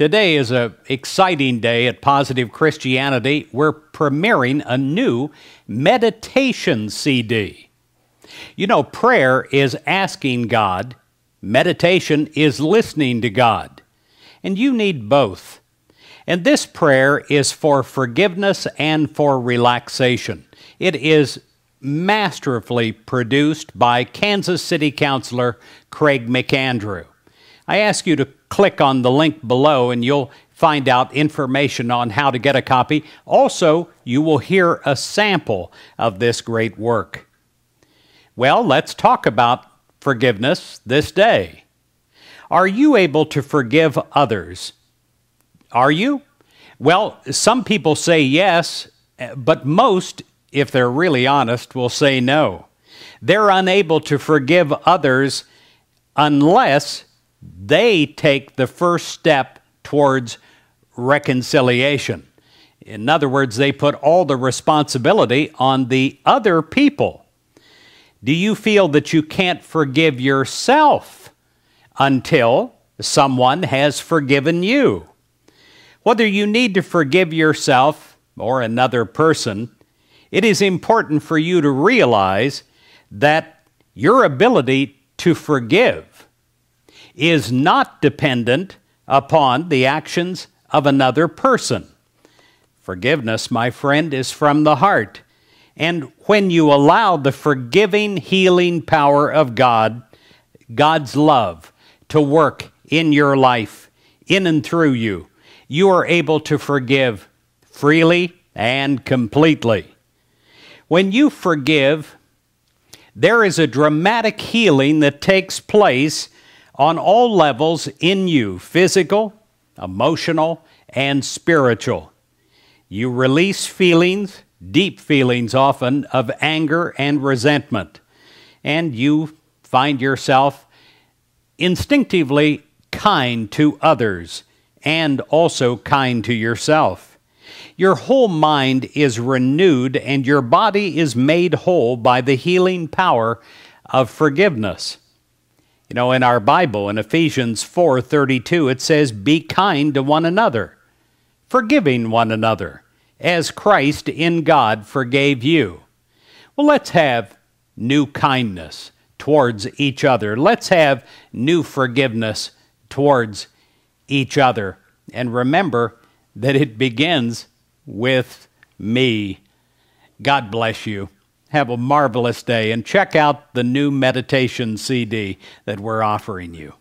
Today is an exciting day at Positive Christianity. We're premiering a new meditation CD. You know, prayer is asking God, meditation is listening to God, and you need both. And this prayer is for forgiveness and for relaxation. It is masterfully produced by Kansas City counselor Craig McAndrew. I ask you to click on the link below and you'll find out information on how to get a copy. Also, you will hear a sample of this great work. Well, let's talk about forgiveness this day. Are you able to forgive others? Are you? Well, some people say yes, but most, if they're really honest, will say no. They're unable to forgive others unless they take the first step towards reconciliation. In other words, they put all the responsibility on the other people. Do you feel that you can't forgive yourself until someone has forgiven you? Whether you need to forgive yourself or another person, it is important for you to realize that your ability to forgive is not dependent upon the actions of another person. Forgiveness, my friend, is from the heart. And when you allow the forgiving, healing power of God, God's love, to work in your life, in and through you, you are able to forgive freely and completely. When you forgive, there is a dramatic healing that takes place on all levels in you physical, emotional, and spiritual. You release feelings, deep feelings often, of anger and resentment, and you find yourself instinctively kind to others and also kind to yourself. Your whole mind is renewed and your body is made whole by the healing power of forgiveness. You know, in our Bible, in Ephesians 4:32, it says, "Be kind to one another, forgiving one another, as Christ in God forgave you." Well, let's have new kindness towards each other. Let's have new forgiveness towards each other. And remember that it begins with me. God bless you have a marvelous day and check out the new meditation CD that we're offering you.